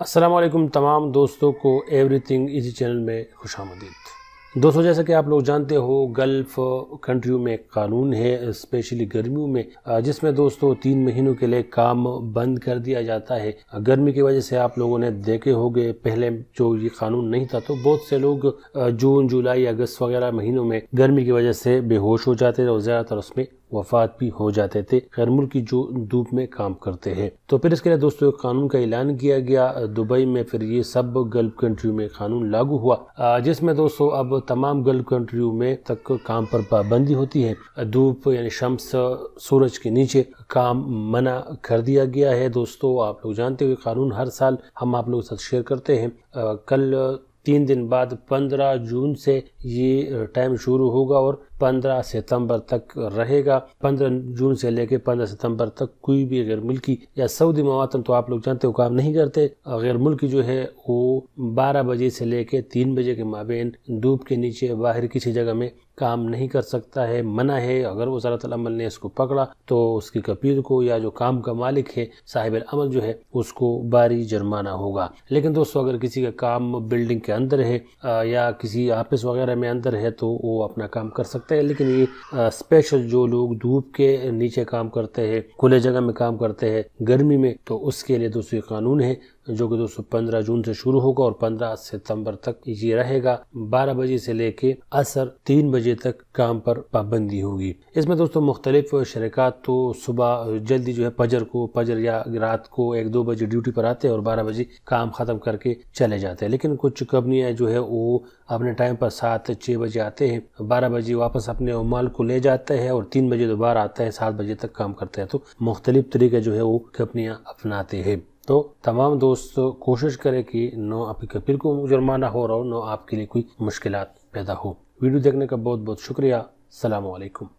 असलकुम तमाम दोस्तों को एवरीथिंग इसी चैनल में खुश आमदीद दोस्तों जैसा कि आप लोग जानते हो गल्फ कंट्रियों में कानून है स्पेशली गर्मियों में जिसमें दोस्तों तीन महीनों के लिए काम बंद कर दिया जाता है गर्मी की वजह से आप लोगों ने देखे होंगे पहले जो ये कानून नहीं था तो बहुत से लोग जून जुलाई अगस्त वगैरह महीनों में गर्मी की वजह से बेहोश हो जाते थे और ज़्यादातर उसमें वफात भी हो जाते थे गैर मुल्की जो धूप में काम करते हैं तो फिर इसके लिए दोस्तों कानून का ऐलान किया गया दुबई में फिर ये सब गल्फ कंट्रियों में कानून लागू हुआ जिसमें दोस्तों अब तमाम गल्फ कंट्रियों में तक काम पर पाबंदी होती है धूप यानी शम्स सूरज के नीचे काम मना कर दिया गया है दोस्तों आप लोग जानते हुए कानून हर साल हम आप लोगों के साथ शेयर करते हैं कल तीन दिन बाद पंद्रह जून से ये टाइम शुरू होगा और 15 सितंबर तक रहेगा 15 जून से लेकर 15 सितंबर तक कोई भी गैर मुल्की या सऊदी मवातन तो आप लोग जानते हो काम नहीं करते गैर मुल्की जो है वो बारह बजे से लेकर तीन बजे के माबेन धूप के नीचे बाहर किसी जगह में काम नहीं कर सकता है मना है अगर वो सरात अमल ने इसको पकड़ा तो उसकी कपीर को या जो काम का मालिक है साहिब अमल जो है उसको बारी जुर्माना होगा लेकिन दोस्तों अगर किसी का काम बिल्डिंग के अंदर है या किसी ऑफिस वगैरह में अंदर है तो वो अपना काम कर सकता सकते हैं लेकिन ये स्पेशल जो लोग धूप के नीचे काम करते हैं खुले जगह में काम करते हैं गर्मी में तो उसके लिए दूसरी कानून है जो कि दोस्तों पंद्रह जून से शुरू होगा और पंद्रह सितंबर तक ये रहेगा बारह बजे से लेके असर तीन बजे तक काम पर पाबंदी होगी इसमें दोस्तों मुख्तलिफ शरकत तो सुबह जल्दी जो है पजर को पजर या रात को एक दो बजे ड्यूटी पर आते हैं और बारह बजे काम ख़त्म करके चले जाते हैं लेकिन कुछ कंपनियाँ जो है वो अपने टाइम पर सात छः बजे आते हैं बारह बजे वापस अपने माल को ले जाते हैं और तीन बजे दोबारा आते हैं सात बजे तक काम करते हैं तो मुख्तलिफ तरीके जो है वो कंपनियाँ अपनाते हैं तो तमाम दोस्त कोशिश करें कि न आपके कपिल को जुर्माना हो रहा हो न आपके लिए कोई मुश्किल पैदा हो वीडियो देखने का बहुत बहुत शुक्रिया सलामकुम